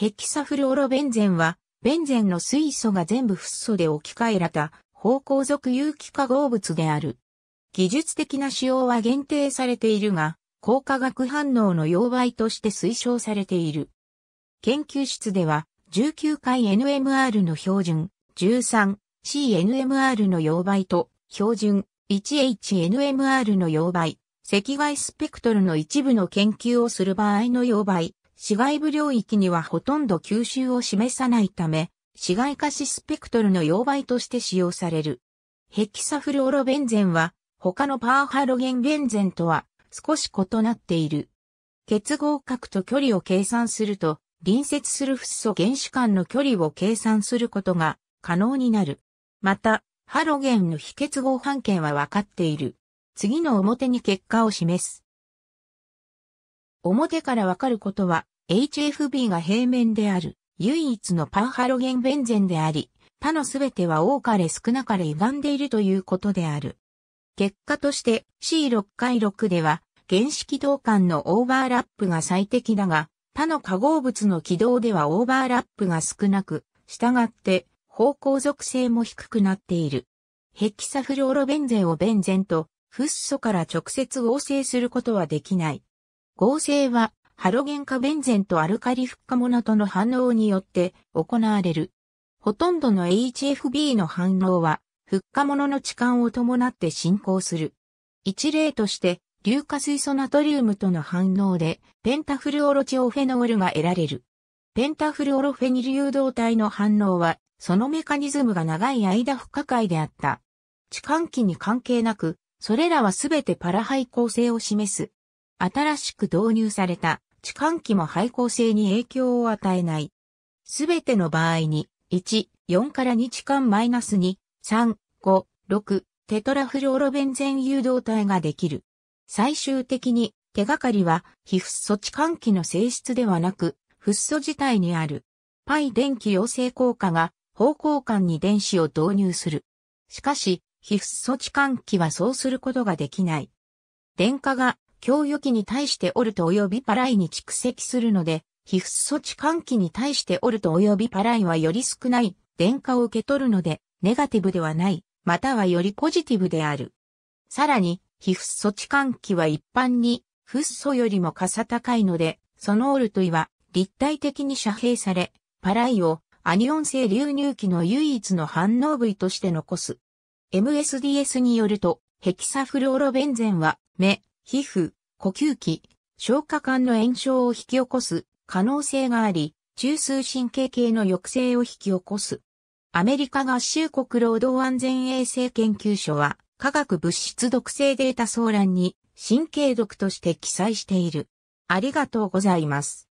ヘキサフルオロベンゼンは、ベンゼンの水素が全部フッ素で置き換えられた、方向属有機化合物である。技術的な使用は限定されているが、高化学反応の溶媒として推奨されている。研究室では、19回 NMR の標準、13CNMR の溶媒と、標準、1HNMR の溶媒、赤外スペクトルの一部の研究をする場合の溶媒、市外部領域にはほとんど吸収を示さないため、市街化しスペクトルの溶媒として使用される。ヘキサフルオロベンゼンは、他のパーハロゲンベンゼンとは少し異なっている。結合角と距離を計算すると、隣接するフッ素原子間の距離を計算することが可能になる。また、ハロゲンの非結合半径は分かっている。次の表に結果を示す。表からわかることは、HFB が平面である、唯一のパンハロゲンベンゼンであり、他のすべては多かれ少なかれ歪んでいるということである。結果として C6 回6では、原子軌道間のオーバーラップが最適だが、他の化合物の軌道ではオーバーラップが少なく、従って方向属性も低くなっている。ヘキサフルオロベンゼンをベンゼンとフッ素から直接合成することはできない。合成は、ハロゲン化ベンゼンとアルカリフ化モナとの反応によって行われる。ほとんどの HFB の反応は、復化モノの置換を伴って進行する。一例として、硫化水素ナトリウムとの反応で、ペンタフルオロチオフェノールが得られる。ペンタフルオロフェニル誘導体の反応は、そのメカニズムが長い間不可解であった。置換器に関係なく、それらはすべてパラハイ構成を示す。新しく導入された置換機も配合性に影響を与えない。すべての場合に、1、4から2置換マイナス2、3、5、6、テトラフローロベンゼン誘導体ができる。最終的に手がかりは非フッ素置換機の性質ではなく、フッ素自体にある。パイ電気陽性効果が方向間に電子を導入する。しかし、非フッ素置換機はそうすることができない。電荷が供与器に対してオルト及びパライに蓄積するので、皮膚措置換気に対してオルト及びパライはより少ない電荷を受け取るので、ネガティブではない、またはよりポジティブである。さらに、皮膚措置換気は一般に、フッ素よりもかさ高いので、そのオルトイは立体的に遮蔽され、パライをアニオン性流入器の唯一の反応部位として残す。MSDS によると、ヘキサフルオロベンゼンは目、皮膚、呼吸器、消化管の炎症を引き起こす可能性があり、中枢神経系の抑制を引き起こす。アメリカ合衆国労働安全衛生研究所は、化学物質毒性データ騒乱に神経毒として記載している。ありがとうございます。